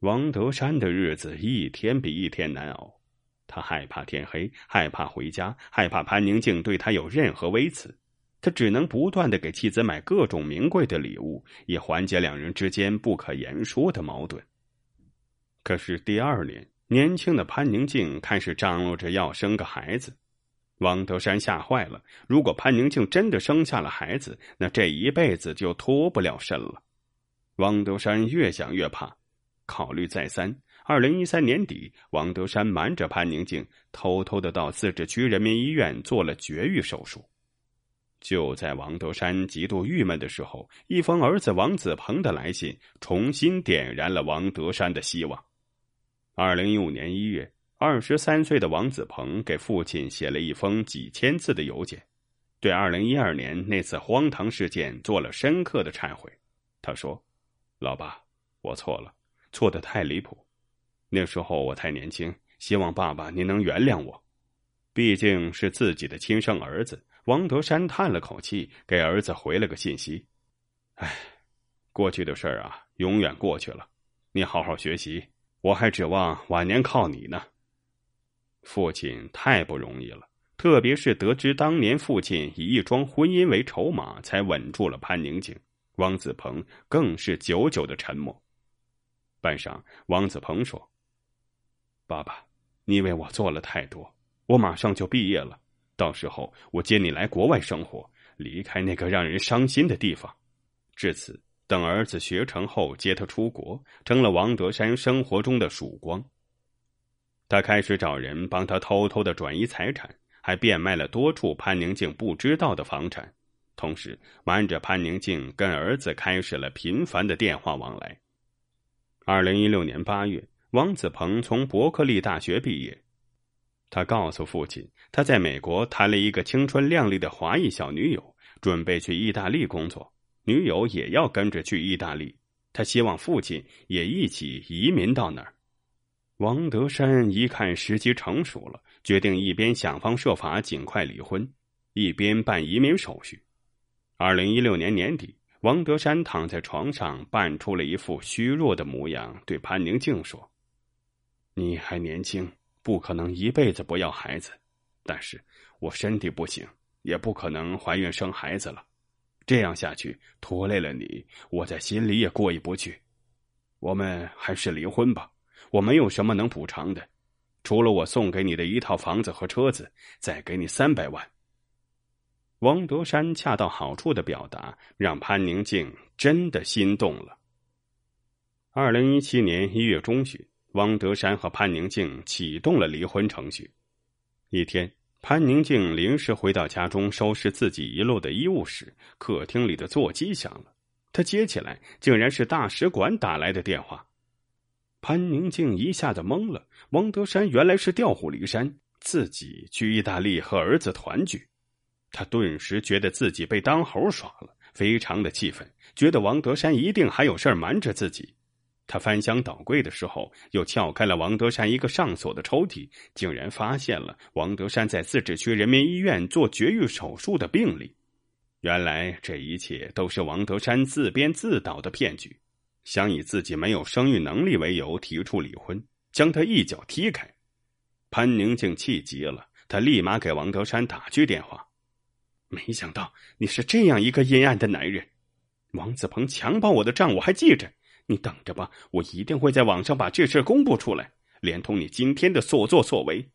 王德山的日子一天比一天难熬，他害怕天黑，害怕回家，害怕潘宁静对他有任何微词。他只能不断的给妻子买各种名贵的礼物，以缓解两人之间不可言说的矛盾。可是第二年，年轻的潘宁静开始张罗着要生个孩子，王德山吓坏了。如果潘宁静真的生下了孩子，那这一辈子就脱不了身了。王德山越想越怕。考虑再三，二零一三年底，王德山瞒着潘宁静，偷偷的到自治区人民医院做了绝育手术。就在王德山极度郁闷的时候，一封儿子王子鹏的来信，重新点燃了王德山的希望。二零一五年一月，二十三岁的王子鹏给父亲写了一封几千字的邮件，对二零一二年那次荒唐事件做了深刻的忏悔。他说：“老爸，我错了。”错的太离谱，那时候我太年轻，希望爸爸您能原谅我。毕竟是自己的亲生儿子，王德山叹了口气，给儿子回了个信息：“哎，过去的事儿啊，永远过去了。你好好学习，我还指望晚年靠你呢。”父亲太不容易了，特别是得知当年父亲以一桩婚姻为筹码才稳住了潘宁景，汪子鹏更是久久的沉默。半晌，王子鹏说：“爸爸，你为我做了太多，我马上就毕业了，到时候我接你来国外生活，离开那个让人伤心的地方。”至此，等儿子学成后接他出国，成了王德山生活中的曙光。他开始找人帮他偷偷的转移财产，还变卖了多处潘宁静不知道的房产，同时瞒着潘宁静跟儿子开始了频繁的电话往来。二零一六年八月，王子鹏从伯克利大学毕业。他告诉父亲，他在美国谈了一个青春靓丽的华裔小女友，准备去意大利工作，女友也要跟着去意大利。他希望父亲也一起移民到那儿。王德山一看时机成熟了，决定一边想方设法尽快离婚，一边办移民手续。二零一六年年底。王德山躺在床上，扮出了一副虚弱的模样，对潘宁静说：“你还年轻，不可能一辈子不要孩子。但是，我身体不行，也不可能怀孕生孩子了。这样下去，拖累了你，我在心里也过意不去。我们还是离婚吧。我没有什么能补偿的，除了我送给你的一套房子和车子，再给你三百万。”汪德山恰到好处的表达，让潘宁静真的心动了。二零一七年一月中旬，汪德山和潘宁静启动了离婚程序。一天，潘宁静临时回到家中收拾自己遗漏的衣物时，客厅里的座机响了。他接起来，竟然是大使馆打来的电话。潘宁静一下子懵了：汪德山原来是调虎离山，自己去意大利和儿子团聚。他顿时觉得自己被当猴耍了，非常的气愤，觉得王德山一定还有事瞒着自己。他翻箱倒柜的时候，又撬开了王德山一个上锁的抽屉，竟然发现了王德山在自治区人民医院做绝育手术的病历。原来这一切都是王德山自编自导的骗局，想以自己没有生育能力为由提出离婚，将他一脚踢开。潘宁静气急了，他立马给王德山打去电话。没想到你是这样一个阴暗的男人，王子鹏强暴我的账我还记着，你等着吧，我一定会在网上把这事公布出来，连同你今天的所作所为。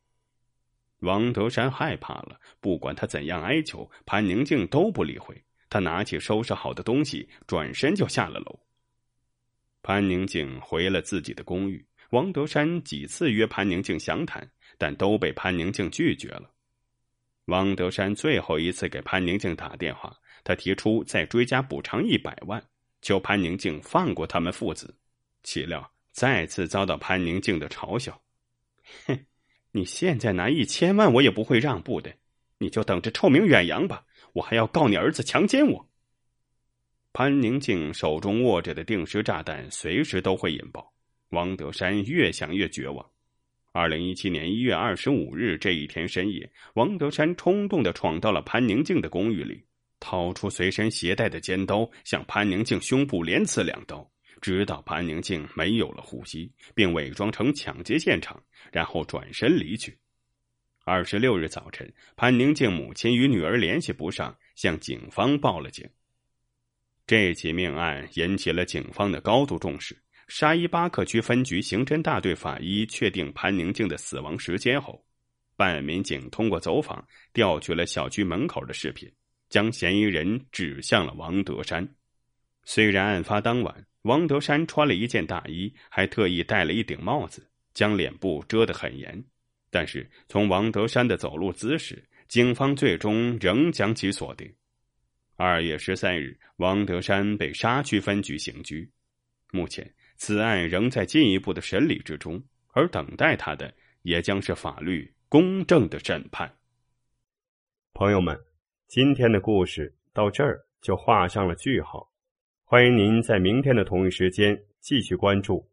王德山害怕了，不管他怎样哀求，潘宁静都不理会。他拿起收拾好的东西，转身就下了楼。潘宁静回了自己的公寓。王德山几次约潘宁静详谈，但都被潘宁静拒绝了。汪德山最后一次给潘宁静打电话，他提出再追加补偿一百万，求潘宁静放过他们父子。岂料再次遭到潘宁静的嘲笑：“哼，你现在拿一千万，我也不会让步的。你就等着臭名远扬吧！我还要告你儿子强奸我。”潘宁静手中握着的定时炸弹随时都会引爆，汪德山越想越绝望。二零一七年一月二十五日这一天深夜，王德山冲动的闯到了潘宁静的公寓里，掏出随身携带的尖刀，向潘宁静胸部连刺两刀，直到潘宁静没有了呼吸，并伪装成抢劫现场，然后转身离去。二十六日早晨，潘宁静母亲与女儿联系不上，向警方报了警。这起命案引起了警方的高度重视。沙伊巴克区分局刑侦大队法医确定潘宁静的死亡时间后，办案民警通过走访调取了小区门口的视频，将嫌疑人指向了王德山。虽然案发当晚王德山穿了一件大衣，还特意戴了一顶帽子，将脸部遮得很严，但是从王德山的走路姿势，警方最终仍将其锁定。二月十三日，王德山被沙区分局刑拘，目前。此案仍在进一步的审理之中，而等待他的也将是法律公正的审判。朋友们，今天的故事到这儿就画上了句号。欢迎您在明天的同一时间继续关注。